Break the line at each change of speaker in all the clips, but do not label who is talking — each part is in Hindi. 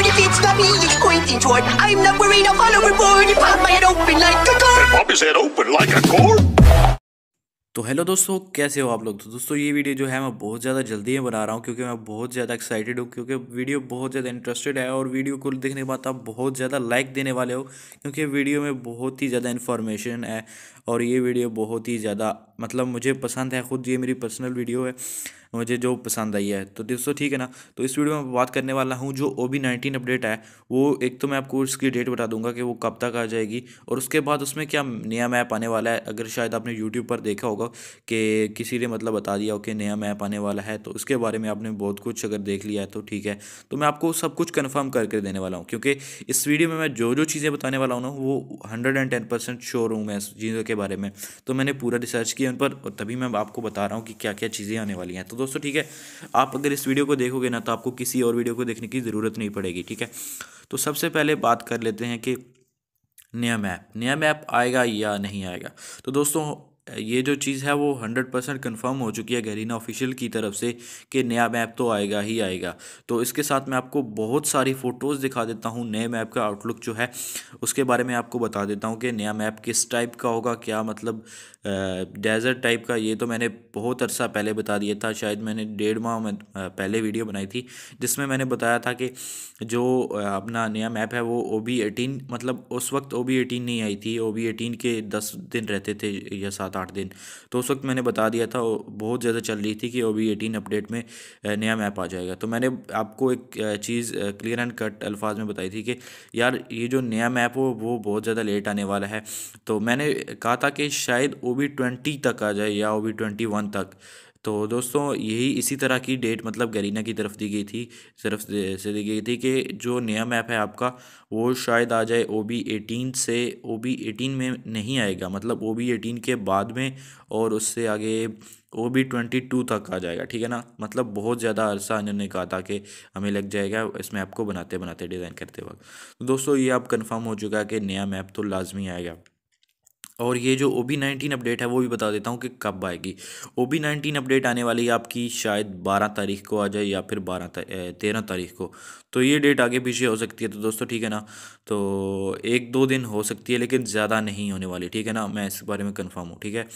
Lord, if it's not me, it's Quentin Sword. I'm not worried, I'll fall overboard. You pop my head open like a door And pop his head open like a door तो हेलो दोस्तों कैसे हो आप लोग तो दोस्तों ये वीडियो जो है मैं बहुत ज़्यादा जल्दी में बना रहा हूँ क्योंकि मैं बहुत ज़्यादा एक्साइटेड हूँ क्योंकि वीडियो बहुत ज़्यादा इंटरेस्टेड है और वीडियो को देखने के बाद आप बहुत ज़्यादा लाइक देने वाले हो क्योंकि वीडियो में बहुत ही ज़्यादा इन्फॉर्मेशन है और ये वीडियो बहुत ही ज़्यादा मतलब मुझे पसंद है ख़ुद ये मेरी पर्सनल वीडियो है मुझे जो पसंद आई है तो दोस्तों ठीक है ना तो इस वीडियो में बात करने वाला हूँ जो ओ बी नाइनटीन अपडेट है वो एक तो मैं आपको उसकी डेट बता दूंगा कि वो कब तक आ जाएगी और उसके बाद उसमें क्या नया मैप आने वाला है अगर शायद आपने यूट्यूब पर देखा होगा कि किसी ने मतलब बता दिया हो कि नया मैप आने वाला है तो उसके बारे में आपने बहुत कुछ अगर देख लिया है तो ठीक है तो मैं आपको सब कुछ कन्फर्म करके देने वाला हूँ क्योंकि इस वीडियो में मैं जो जो चीज़ें बताने वाला हूँ ना वो hundred and ten percent sure हूँ मैं इस चीज़ों के बारे में तो मैंने पूरा रिसर्च किया उन पर और तभी मैं आपको बता रहा हूँ कि क्या क्या चीज़ें आने वाली हैं तो दोस्तों ठीक है आप अगर इस वीडियो को देखोगे ना तो आपको किसी और वीडियो को देखने की ज़रूरत नहीं पड़ेगी ठीक है तो सबसे पहले बात कर लेते हैं कि नया मैप नया मैप आएगा या नहीं आएगा तो दोस्तों ये जो चीज़ है वो हंड्रेड परसेंट कन्फर्म हो चुकी है गहरीना ऑफिशियल की तरफ से कि नया मैप तो आएगा ही आएगा तो इसके साथ मैं आपको बहुत सारी फ़ोटोज़ दिखा देता हूँ नए मैप का आउटलुक जो है उसके बारे में आपको बता देता हूँ कि नया मैप किस टाइप का होगा क्या मतलब डेजर्ट टाइप का ये तो मैंने बहुत अरसा पहले बता दिया था शायद मैंने डेढ़ माह में पहले वीडियो बनाई थी जिसमें मैंने बताया था कि जो अपना नया मैप है वो ओ बी एटीन मतलब उस वक्त ओ बी एटीन नहीं आई थी ओ बी एटीन के दस दिन रहते थे या सात आठ दिन तो उस वक्त मैंने बता दिया था बहुत ज़्यादा चल रही थी कि ओ वी एटीन अपडेट में नया मैप आ जाएगा तो मैंने आपको एक चीज़ क्लियर एंड कट अल्फाज में बताई थी कि यार ये जो नया मैप हो वो बहुत ज़्यादा लेट आने वाला है तो मैंने कहा था कि शायद ओ वी ट्वेंटी तक आ जाए या ओ वी ट्वेंटी वन तक तो दोस्तों यही इसी तरह की डेट मतलब गरीना की तरफ दी गई थी तरफ से दी गई थी कि जो नया मैप है आपका वो शायद आ जाए ओ बी एटीन से ओ बी एटीन में नहीं आएगा मतलब ओ बी एटीन के बाद में और उससे आगे ओ बी ट्वेंटी टू तक आ जाएगा ठीक है ना मतलब बहुत ज़्यादा अरसा इन्होंने कहा था कि हमें लग जाएगा इस मैप को बनाते बनाते डिज़ाइन करते वक्त तो दोस्तों ये आप कन्फर्म हो चुका है कि नया मैप तो लाजमी आएगा और ये जो ओ बी नाइनटीन अपडेट है वो भी बता देता हूँ कि कब आएगी ओ बी नाइनटीन अपडेट आने वाली है आपकी शायद बारह तारीख को आ जाए या फिर बारह तेरह तारीख को तो ये डेट आगे पीछे हो सकती है तो दोस्तों ठीक है ना तो एक दो दिन हो सकती है लेकिन ज़्यादा नहीं होने वाली ठीक है ना मैं इस बारे में कन्फर्म हूँ ठीक है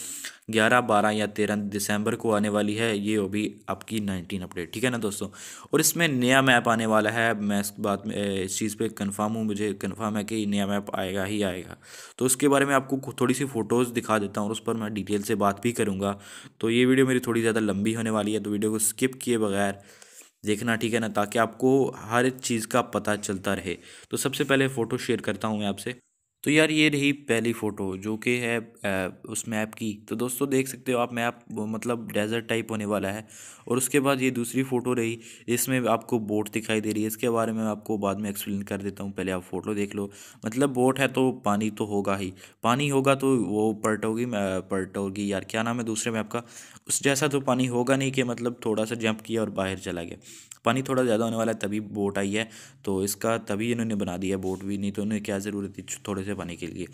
ग्यारह बारह या तेरह दिसंबर को आने वाली है ये ओ बी आपकी नाइनटीन अपडेट ठीक है ना दोस्तों और इसमें नया मैप आने वाला है मैं इस बात में इस चीज़ पर कन्फर्म हूँ मुझे कन्फर्म है कि नया मैप आएगा ही आएगा तो उसके बारे में आपको थोड़ी थोड़ी सी फ़ोटोज़ दिखा देता हूँ और उस पर मैं डिटेल से बात भी करूँगा तो ये वीडियो मेरी थोड़ी ज़्यादा लंबी होने वाली है तो वीडियो को स्किप किए बगैर देखना ठीक है ना ताकि आपको हर एक चीज़ का पता चलता रहे तो सबसे पहले फ़ोटो शेयर करता हूँ मैं आपसे तो यार ये रही पहली फ़ोटो जो कि है उस मैप की तो दोस्तों देख सकते हो आप मैप मतलब डेजर्ट टाइप होने वाला है और उसके बाद ये दूसरी फ़ोटो रही इसमें आपको बोट दिखाई दे रही है इसके बारे में आपको बाद में एक्सप्लेन कर देता हूँ पहले आप फ़ोटो देख लो मतलब बोट है तो पानी तो होगा ही पानी होगा तो वो पलटोगी होगी होगी यार क्या नाम है दूसरे मैप का उस जैसा तो पानी होगा नहीं कि मतलब थोड़ा सा जंप किया और बाहर चला गया पानी थोड़ा ज़्यादा होने वाला है तभी बोट आई है तो इसका तभी इन्होंने बना दिया बोट भी नहीं तो उन्हें क्या ज़रूरत थी थोड़े से पानी के लिए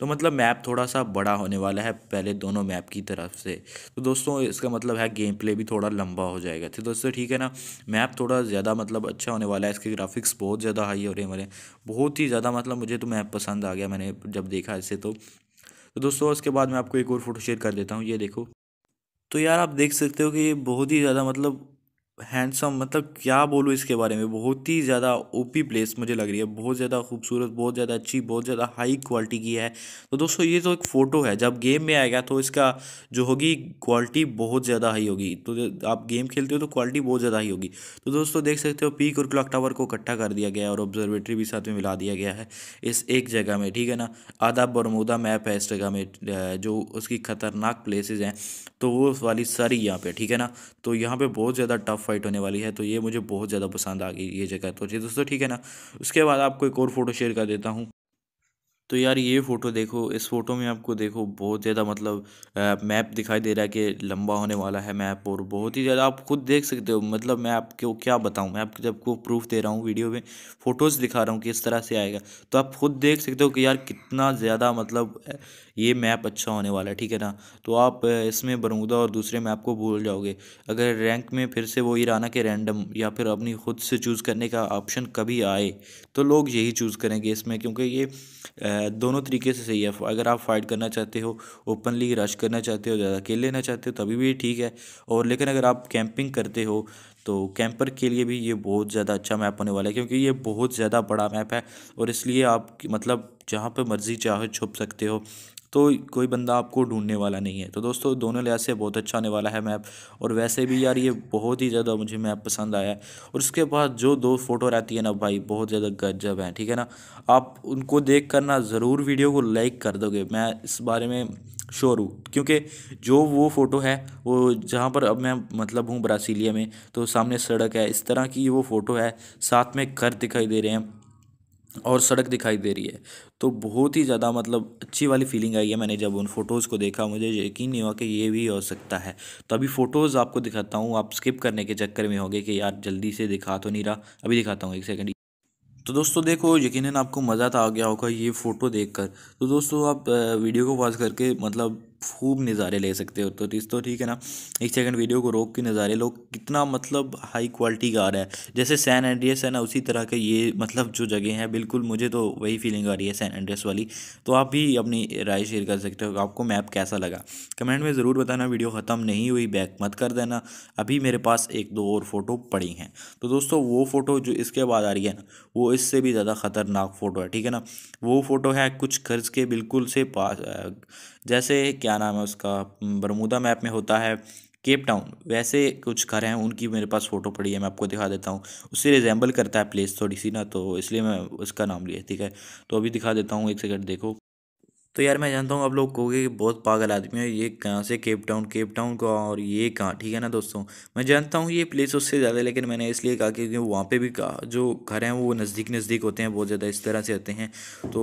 तो मतलब मैप थोड़ा सा बड़ा होने वाला है पहले दोनों मैप की तरफ से तो दोस्तों इसका मतलब है गेम प्ले भी थोड़ा लंबा हो जाएगा तो दोस्तों ठीक है ना मैप थोड़ा ज़्यादा मतलब अच्छा होने वाला है इसके ग्राफिक्स बहुत ज़्यादा हाई हो रहे हैं मेरे बहुत ही ज़्यादा मतलब मुझे तो मैप पसंद आ गया मैंने जब देखा इसे तो तो दोस्तों उसके बाद मैं आपको एक और फोटो शेयर कर देता हूँ ये देखो तो यार आप देख सकते हो कि ये बहुत ही ज़्यादा मतलब हैंडसम मतलब क्या बोलूँ इसके बारे में बहुत ही ज़्यादा ओपी प्लेस मुझे लग रही है बहुत ज़्यादा खूबसूरत बहुत ज़्यादा अच्छी बहुत ज़्यादा हाई क्वालिटी की है तो दोस्तों ये तो एक फ़ोटो है जब गेम में आएगा तो इसका जो होगी क्वालिटी बहुत ज़्यादा हाई होगी तो आप गेम खेलते हो तो क्वालिटी बहुत ज़्यादा हाई होगी तो दोस्तों देख सकते हो पीक और क्लॉक टावर को इकट्ठा कर दिया गया है और ऑब्जर्वेटरी भी साथ में मिला दिया गया है इस एक जगह में ठीक है ना आधा बरमोदा मैप है इस जगह में जो उसकी ख़तरनाक प्लेसेज हैं तो वो वाली सारी यहाँ पर ठीक है ना तो यहाँ पर बहुत ज़्यादा टफ फाइट होने वाली है तो ये मुझे बहुत ज़्यादा पसंद आ गई ये जगह तो जी दोस्तों ठीक है ना उसके बाद आपको एक और फ़ोटो शेयर कर देता हूँ तो यार ये फ़ोटो देखो इस फ़ोटो में आपको देखो बहुत ज़्यादा मतलब आ, मैप दिखाई दे रहा है कि लंबा होने वाला है मैप और बहुत ही ज़्यादा आप खुद देख सकते हो मतलब मैं आपको क्या बताऊं मैं आपको जब को प्रूफ दे रहा हूँ वीडियो में फ़ोटोज़ दिखा रहा हूँ कि इस तरह से आएगा तो आप खुद देख सकते हो कि यार कितना ज़्यादा मतलब ये मैप अच्छा होने वाला है ठीक है ना तो आप इसमें बरूदा और दूसरे मैप को भूल जाओगे अगर रैंक में फिर से वो ईराना के रैंडम या फिर अपनी खुद से चूज़ करने का ऑप्शन कभी आए तो लोग यही चूज़ करेंगे इसमें क्योंकि ये दोनों तरीके से सही है अगर आप फाइट करना चाहते हो ओपनली रश करना चाहते हो ज़्यादा खेल लेना चाहते हो तभी भी ठीक है और लेकिन अगर आप कैंपिंग करते हो तो कैंपर के लिए भी ये बहुत ज़्यादा अच्छा मैप होने वाला है क्योंकि ये बहुत ज़्यादा बड़ा मैप है और इसलिए आप मतलब जहाँ पर मर्ज़ी चाहे छुप सकते हो तो कोई बंदा आपको ढूंढने वाला नहीं है तो दोस्तों दोनों लिहाज से बहुत अच्छा आने वाला है मैप और वैसे भी यार ये बहुत ही ज़्यादा मुझे मैप पसंद आया है और उसके बाद जो दो फोटो रहती है ना भाई बहुत ज़्यादा गजब हैं ठीक है ना आप उनको देख कर ना ज़रूर वीडियो को लाइक कर दोगे मैं इस बारे में शोर हूँ क्योंकि जो वो फ़ोटो है वो जहाँ पर अब मैं मतलब हूँ ब्रासीलिया में तो सामने सड़क है इस तरह की वो फ़ोटो है साथ में घर दिखाई दे रहे हैं और सड़क दिखाई दे रही है तो बहुत ही ज़्यादा मतलब अच्छी वाली फीलिंग आई है मैंने जब उन फ़ोटोज़ को देखा मुझे यकीन नहीं हुआ कि ये भी हो सकता है तो अभी फ़ोटोज़ आपको दिखाता हूँ आप स्किप करने के चक्कर में होंगे कि यार जल्दी से दिखा तो नहीं रहा अभी दिखाता हूँ एक सेकेंड तो दोस्तों देखो यकीनन आपको मज़ा तो आ गया होगा ये फ़ोटो देखकर तो दोस्तों आप वीडियो को पॉज करके मतलब खूब नज़ारे ले सकते हो तो इस तो ठीक है ना एक सेकंड वीडियो को रोक के नज़ारे लोग कितना मतलब हाई क्वालिटी का आ रहा है जैसे सैन एंड्रियस है ना उसी तरह के ये मतलब जो जगह है बिल्कुल मुझे तो वही फीलिंग आ रही है सैन एंड्रियस वाली तो आप भी अपनी राय शेयर कर सकते हो आपको मैप कैसा लगा कमेंट में ज़रूर बताना वीडियो ख़त्म नहीं हुई बैक मत कर देना अभी मेरे पास एक दो और फ़ोटो पड़ी हैं तो दोस्तों वो फ़ोटो जो इसके बाद आ रही है ना वो इससे भी ज़्यादा ख़तरनाक फ़ोटो है ठीक है ना वो फ़ोटो है कुछ खर्च के बिल्कुल से पास जैसे क्या नाम है उसका बरमूदा मैप में होता है केप टाउन वैसे कुछ घर हैं उनकी मेरे पास फ़ोटो पड़ी है मैं आपको दिखा देता हूँ उससे रिजेंबल करता है प्लेस थोड़ी सी ना तो इसलिए मैं उसका नाम लिया ठीक है तो अभी दिखा देता हूँ एक सेकंड देखो तो यार मैं जानता हूँ आप लोग कहोगे कि बहुत पागल आदमी है ये कहाँ से केप टाउन केप टाउन को और ये कहाँ ठीक है ना दोस्तों मैं जानता हूँ ये प्लेस उससे ज़्यादा लेकिन मैंने इसलिए कहा कि क्योंकि वहाँ पे भी जो घर हैं वो नज़दीक नज़दीक होते हैं बहुत ज़्यादा इस तरह से होते हैं तो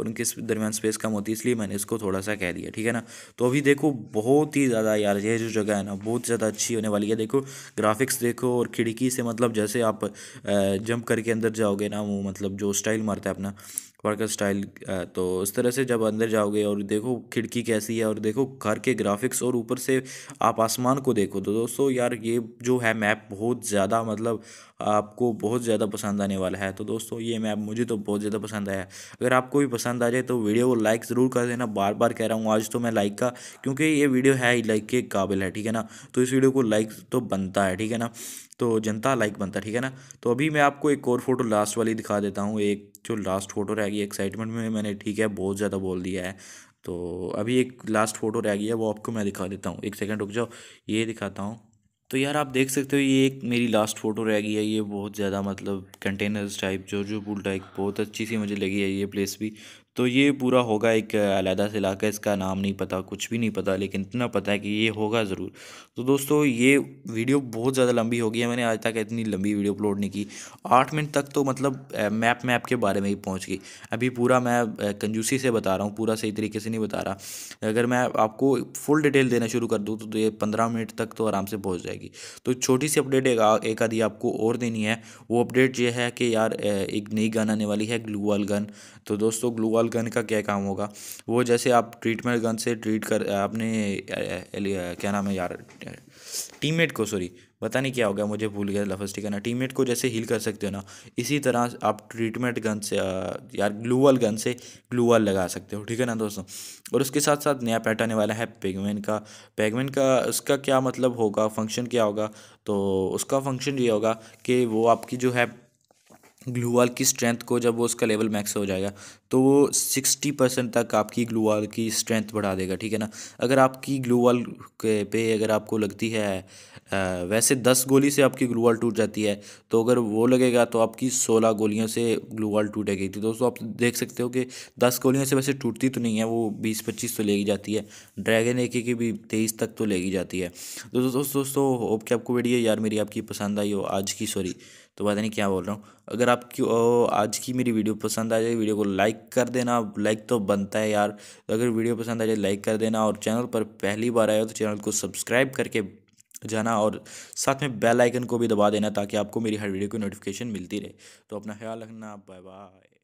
उनके दरमियान स्पेस कम होती है इसलिए मैंने इसको थोड़ा सा कह दिया ठीक है ना तो अभी देखो बहुत ही ज़्यादा यार ये जो जगह है ना बहुत ज़्यादा अच्छी होने वाली है देखो ग्राफिक्स देखो और खिड़की से मतलब जैसे आप जंप करके अंदर जाओगे ना वो मतलब जो स्टाइल मारता है अपना वर्कर स्टाइल तो इस तरह से जब अंदर जाओगे और देखो खिड़की कैसी है और देखो घर के ग्राफिक्स और ऊपर से आप आसमान को देखो तो दोस्तों यार ये जो है मैप बहुत ज़्यादा मतलब आपको बहुत ज़्यादा पसंद आने वाला है तो दोस्तों ये मैप मुझे तो बहुत ज़्यादा पसंद आया अगर आपको भी पसंद आ जाए तो वीडियो को लाइक ज़रूर कर देना बार बार कह रहा हूँ आज तो मैं लाइक का क्योंकि ये वीडियो है ही लाइक के काबिल है ठीक है ना तो इस वीडियो को लाइक तो बनता है ठीक है ना तो जनता लाइक बनता है ठीक है ना तो अभी मैं आपको एक और फोटो लास्ट वाली दिखा देता हूँ एक जो लास्ट फोटो रहेगी एक्साइटमेंट में मैंने ठीक है बहुत ज़्यादा बोल दिया है तो अभी एक लास्ट फ़ोटो रह गई है वो आपको मैं दिखा देता हूँ एक सेकंड रुक जाओ ये दिखाता हूँ तो यार आप देख सकते हो ये एक मेरी लास्ट फ़ोटो रह गई है ये बहुत ज़्यादा मतलब कंटेनर्स टाइप जो जो पुल टाइप बहुत अच्छी सी मुझे लगी है ये प्लेस भी तो ये पूरा होगा एक अलहदा से इलाका इसका नाम नहीं पता कुछ भी नहीं पता लेकिन इतना पता है कि ये होगा ज़रूर तो दोस्तों ये वीडियो बहुत ज़्यादा लंबी हो गई है मैंने आज तक इतनी लंबी वीडियो अपलोड नहीं की आठ मिनट तक तो मतलब मैप मैप के बारे में ही पहुँच गई अभी पूरा मैं कंजूसी से बता रहा हूँ पूरा सही तरीके से नहीं बता रहा अगर मैं आपको फुल डिटेल देना शुरू कर दूँ तो, तो ये पंद्रह मिनट तक तो आराम से पहुँच जाएगी तो छोटी सी अपडेट एक आधी आपको और देनी है वो अपडेट ये है कि यार एक नई गन आने वाली है ग्लूअल गन तो दोस्तों ग्लूअल बॉल गन का क्या काम होगा वो जैसे आप ट्रीटमेंट गन से ट्रीट कर अपने क्या नाम है यार टीममेट को सॉरी पता नहीं क्या हो गया मुझे भूल गया लफज ठीक है ना टीममेट को जैसे हील कर सकते हो ना इसी तरह आप ट्रीटमेंट गन से यार ग्लूवल गन से ग्लूवल लगा सकते हो ठीक है ना दोस्तों और उसके साथ साथ नया पैट आने वाला है पेगमेन का पेगमेन का उसका क्या मतलब होगा फंक्शन क्या होगा तो उसका फंक्शन ये होगा कि वो आपकी जो है ग्लूवाल की स्ट्रेंथ को जब वो उसका लेवल मैक्स हो जाएगा तो वो सिक्सटी परसेंट तक आपकी ग्लूवाल की स्ट्रेंथ बढ़ा देगा ठीक है ना अगर आपकी ग्लूवाल के पे अगर आपको लगती है वैसे दस गोली से आपकी ग्लूवाल टूट जाती है तो अगर वो लगेगा तो आपकी सोलह गोलियों से ग्लूवाल टूटेगी तो दोस्तों आप देख सकते हो कि दस गोलियों से वैसे टूटती तो नहीं है वो बीस पच्चीस तो लेगी जाती है ड्रैगन एक की भी तेईस तक तो लेगी जाती है तो दोस्तों दोस्तों होप कि आपको वीडियो यार मेरी आपकी पसंद आई हो आज की सॉरी तो पता नहीं क्या बोल रहा हूँ अगर आपकी आज की मेरी वीडियो पसंद आ जाए वीडियो को लाइक कर देना लाइक तो बनता है यार तो अगर वीडियो पसंद आ जाए लाइक कर देना और चैनल पर पहली बार आया तो चैनल को सब्सक्राइब करके जाना और साथ में बेल आइकन को भी दबा देना ताकि आपको मेरी हर वीडियो की नोटिफिकेशन मिलती रहे तो अपना ख्याल रखना बाय बाय